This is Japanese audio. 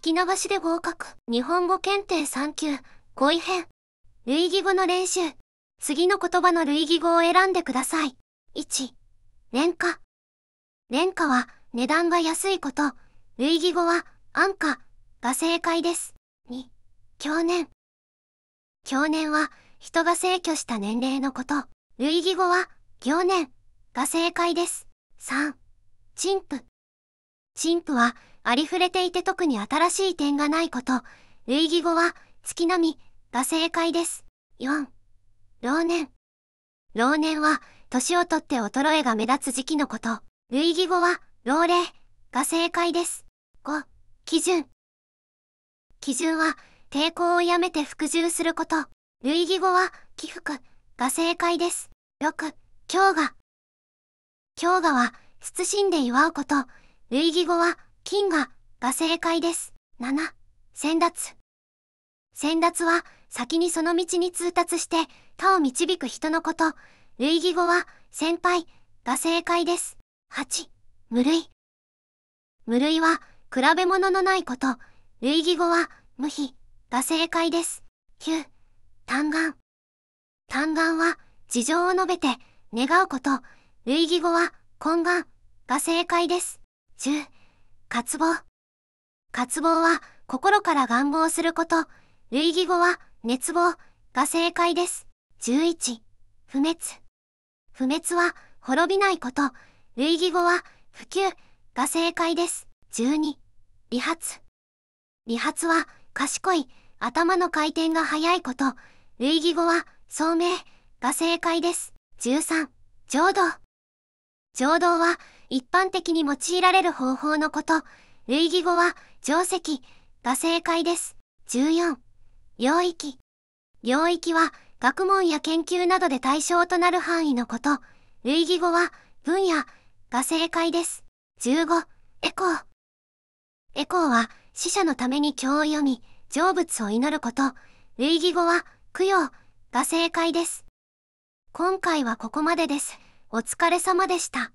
聞き逃しで合格。日本語検定3級、語彙編。類義語の練習。次の言葉の類義語を選んでください。1、年価。年価は値段が安いこと、類義語は安価が正解です。2、去年。去年は人が逝去した年齢のこと、類義語は行年が正解です。3、陳腐。神父はありふれていて特に新しい点がないこと、類義語は月並みが正解です。4、老年。老年は年をとって衰えが目立つ時期のこと、類義語は老齢が正解です。5、基準。基準は抵抗をやめて服従すること、類義語は起伏が正解です。6、強が。強がは、謹んで祝うこと、類義語は、金が、が正解です。7、先達。先達は、先にその道に通達して、他を導く人のこと。類義語は、先輩、が正解です。8、無類。無類は、比べ物のないこと。類義語は、無比、が正解です。9、嘆願。嘆願は、事情を述べて、願うこと。類義語は、懇願、が正解です。10、渇望。渇望は心から願望すること、類義語は熱望が正解です。11、不滅。不滅は滅びないこと、類義語は普及が正解です。12、理髪。理髪は賢い、頭の回転が速いこと、類義語は聡明が正解です。13、浄土。浄土は一般的に用いられる方法のこと、類義語は、定石が正解です。14、領域。領域は、学問や研究などで対象となる範囲のこと、類義語は、分野が正解です。15、エコー。エコーは、死者のために経を読み、成仏を祈ること、類義語は、供養が正解です。今回はここまでです。お疲れ様でした。